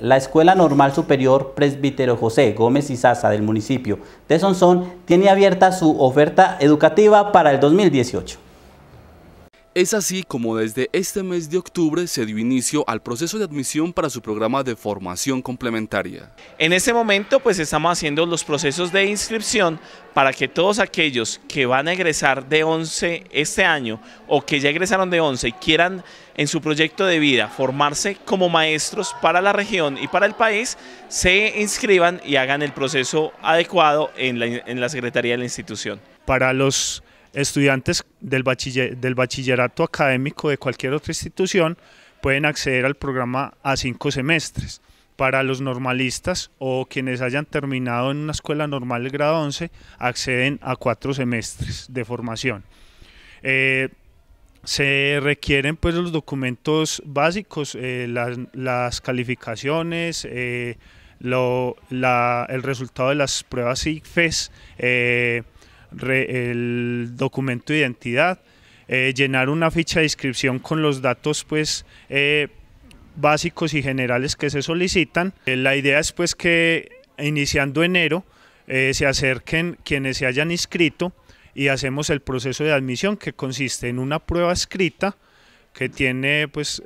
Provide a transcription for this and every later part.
la Escuela Normal Superior Presbítero José Gómez y Sasa del municipio de Sonsón tiene abierta su oferta educativa para el 2018. Es así como desde este mes de octubre se dio inicio al proceso de admisión para su programa de formación complementaria. En este momento pues estamos haciendo los procesos de inscripción para que todos aquellos que van a egresar de 11 este año o que ya egresaron de 11 y quieran en su proyecto de vida formarse como maestros para la región y para el país, se inscriban y hagan el proceso adecuado en la, en la Secretaría de la institución. Para los estudiantes del, del bachillerato académico de cualquier otra institución pueden acceder al programa a cinco semestres. Para los normalistas o quienes hayan terminado en una escuela normal de grado 11, acceden a cuatro semestres de formación. Eh, se requieren pues los documentos básicos, eh, las, calificaciones, eh, el resultado de las pruebas ICFES, el documento de identidad, eh, llenar una ficha de inscripción con los datos pues eh, básicos y generales que se solicitan. Eh, la idea es pues que iniciando enero se acerquen quienes se hayan inscrito y hacemos el proceso de admisión que consiste en una prueba escrita que tiene pues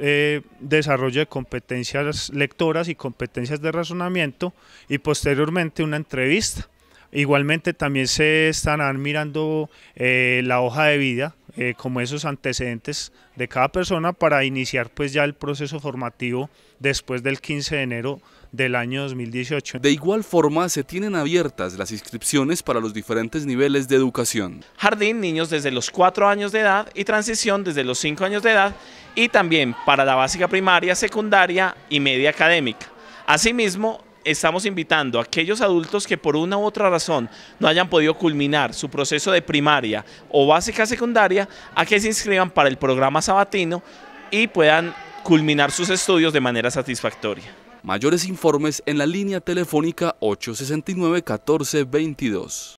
desarrollo de competencias lectoras y competencias de razonamiento y posteriormente una entrevista Igualmente también se están mirando eh, la hoja de vida, eh, como esos antecedentes de cada persona para iniciar pues ya el proceso formativo después del 15 de enero del año 2018. De igual forma, se tienen abiertas las inscripciones para los diferentes niveles de educación. Jardín, niños desde los 4 años de edad y transición desde los 5 años de edad y también para la básica primaria, secundaria y media académica. Asimismo, estamos invitando a aquellos adultos que por una u otra razón no hayan podido culminar su proceso de primaria o básica secundaria a que se inscriban para el programa sabatino y puedan culminar sus estudios de manera satisfactoria. Mayores informes en la línea telefónica 869-1422.